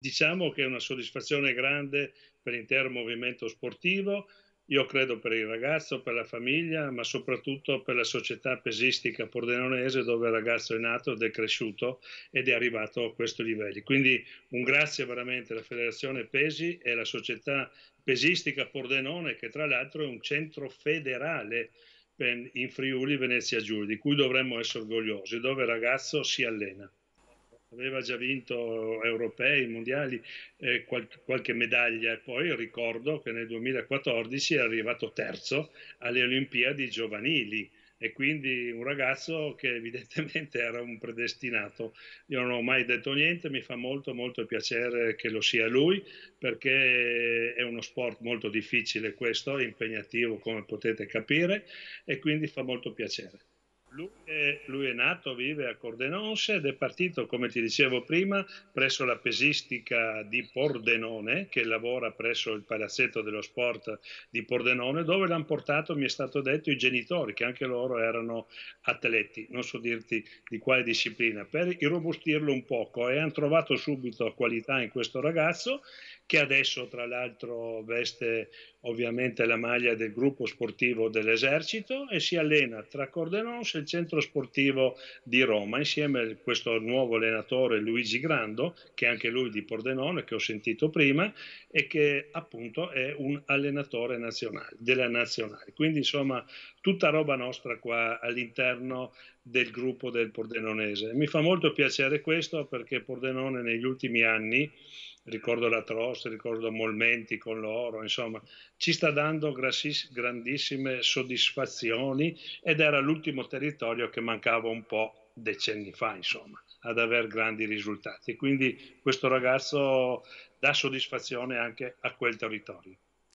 Diciamo che è una soddisfazione grande per l'intero movimento sportivo, io credo per il ragazzo, per la famiglia, ma soprattutto per la società pesistica pordenonese dove il ragazzo è nato ed è cresciuto ed è arrivato a questi livelli. Quindi un grazie veramente alla Federazione Pesi e alla società pesistica Pordenone che tra l'altro è un centro federale in Friuli Venezia Giulia, di cui dovremmo essere orgogliosi, dove il ragazzo si allena aveva già vinto europei, mondiali, eh, qual- qualche medaglia e poi ricordo che nel 2014 è arrivato terzo alle Olimpiadi giovanili e quindi un ragazzo che evidentemente era un predestinato. Io non ho mai detto niente, mi fa molto molto piacere che lo sia lui perché è uno sport molto difficile questo, impegnativo come potete capire e quindi fa molto piacere. Lui è, lui è, nato, vive a Cordenonse ed è partito, come ti dicevo prima, presso la pesistica di Pordenone, che lavora presso il palazzetto dello sport di Pordenone, dove l'hanno portato, mi è stato detto, i genitori, che anche loro erano atleti, non so dirti di quale disciplina, per irrobustirlo un poco e hanno trovato subito qualità in questo ragazzo che adesso tra l'altro veste ovviamente la maglia del gruppo sportivo dell'esercito e si allena tra Cordenons e il centro sportivo di Roma insieme a questo nuovo allenatore Luigi Grando che è anche lui di Pordenone che ho sentito prima e che appunto è un allenatore nazionale, della nazionale quindi insomma tutta roba nostra qua all'interno del gruppo del Pordenonese mi fa molto piacere questo perché Pordenone negli ultimi anni ricordo la Trost, ricordo Molmenti con l'oro, insomma, ci sta dando grandissime soddisfazioni ed era l'ultimo territorio che mancava un po' decenni fa, insomma, ad avere grandi risultati. Quindi questo ragazzo dà soddisfazione anche a quel territorio.